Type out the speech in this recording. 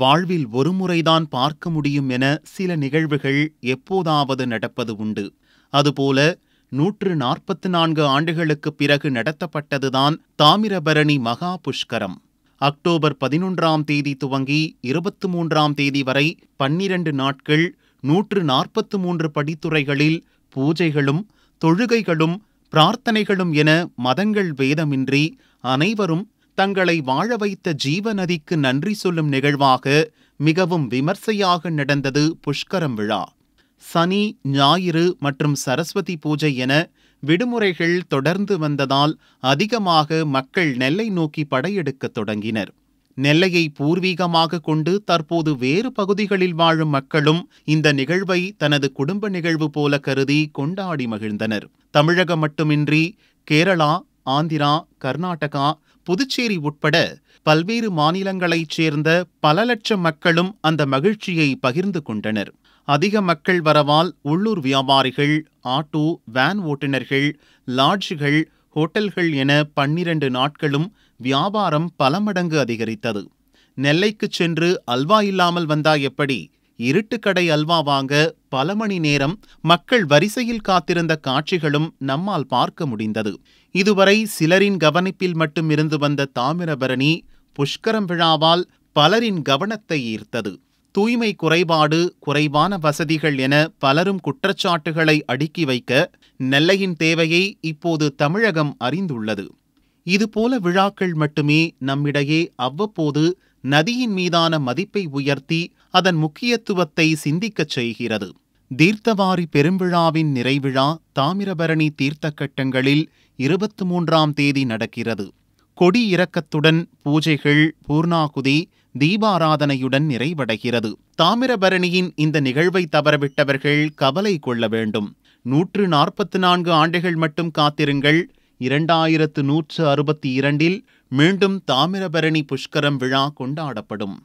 வாழ்வில் ஒருமுறைதான் பார்க்க முடியும் என சில நிகழ்வுகள் எப்போதாவது நடப்பது உண்டு அதுபோல நூற்று நாற்பத்தி நான்கு ஆண்டுகளுக்குப் பிறகு நடத்தப்பட்டதுதான் தாமிரபரணி மகா புஷ்கரம் அக்டோபர் பதினொன்றாம் தேதி துவங்கி இருபத்தி மூன்றாம் தேதி வரை பன்னிரண்டு நாட்கள் நூற்று நாற்பத்து மூன்று படித்துறைகளில் பூஜைகளும் தொழுகைகளும் பிரார்த்தனைகளும் என மதங்கள் வேதமின்றி அனைவரும் தங்களை வாழ வைத்த ஜீவநதிக்கு நன்றி சொல்லும் நிகழ்வாக மிகவும் விமர்சையாக நடந்தது புஷ்கரம் விழா சனி ஞாயிறு மற்றும் சரஸ்வதி பூஜை என விடுமுறைகள் தொடர்ந்து வந்ததால் அதிகமாக மக்கள் நெல்லை நோக்கி படையெடுக்கத் தொடங்கினர் நெல்லையை பூர்வீகமாக கொண்டு தற்போது வேறு பகுதிகளில் வாழும் மக்களும் இந்த நிகழ்வை தனது குடும்ப நிகழ்வு போல கருதி கொண்டாடி மகிழ்ந்தனர் தமிழகம் மட்டுமின்றி கேரளா ஆந்திரா கர்நாடகா புதுச்சேரி உட்பட பல்வேறு மாநிலங்களைச் சேர்ந்த பல லட்சம் மக்களும் அந்த மகிழ்ச்சியை பகிர்ந்து கொண்டனர் அதிக மக்கள் வரவால் உள்ளூர் வியாபாரிகள் ஆட்டோ வேன் ஓட்டுநர்கள் லாட்ஜுகள் ஹோட்டல்கள் என பன்னிரண்டு நாட்களும் வியாபாரம் பல மடங்கு அதிகரித்தது நெல்லைக்குச் சென்று அல்வா இல்லாமல் வந்தா எப்படி இருட்டுக்கடை அல்வா வாங்க பல மணி நேரம் மக்கள் வரிசையில் காத்திருந்த காட்சிகளும் நம்மால் பார்க்க முடிந்தது இதுவரை சிலரின் கவனிப்பில் மட்டும் இருந்து வந்த தாமிரபரணி புஷ்கரம் விழாவால் பலரின் கவனத்தை ஈர்த்தது தூய்மை குறைபாடு குறைவான வசதிகள் என பலரும் குற்றச்சாட்டுகளை அடுக்கி வைக்க நெல்லையின் தேவையை இப்போது தமிழகம் அறிந்துள்ளது இதுபோல விழாக்கள் மட்டுமே நம்மிடையே அவ்வப்போது நதியின் மீதான மதிப்பை உயர்த்தி அதன் முக்கியத்துவத்தை சிந்திக்கச் செய்கிறது தீர்த்தவாரி பெருவிழாவின் நிறைவிழா தாமிரபரணி தீர்த்த கட்டங்களில் இருபத்தி மூன்றாம் தேதி நடக்கிறது கொடி இறக்கத்துடன் பூஜைகள் பூர்ணாகுதி தீபாராதனையுடன் நிறைவடைகிறது தாமிரபரணியின் இந்த நிகழ்வை தவறவிட்டவர்கள் கவலை கொள்ள வேண்டும் நூற்று நாற்பத்தி நான்கு ஆண்டுகள் மட்டும் காத்திருங்கள் இரண்டாயிரத்து நூற்று அறுபத்தி இரண்டில் மீண்டும் தாமிரபரணி புஷ்கரம் விழா கொண்டாடப்படும்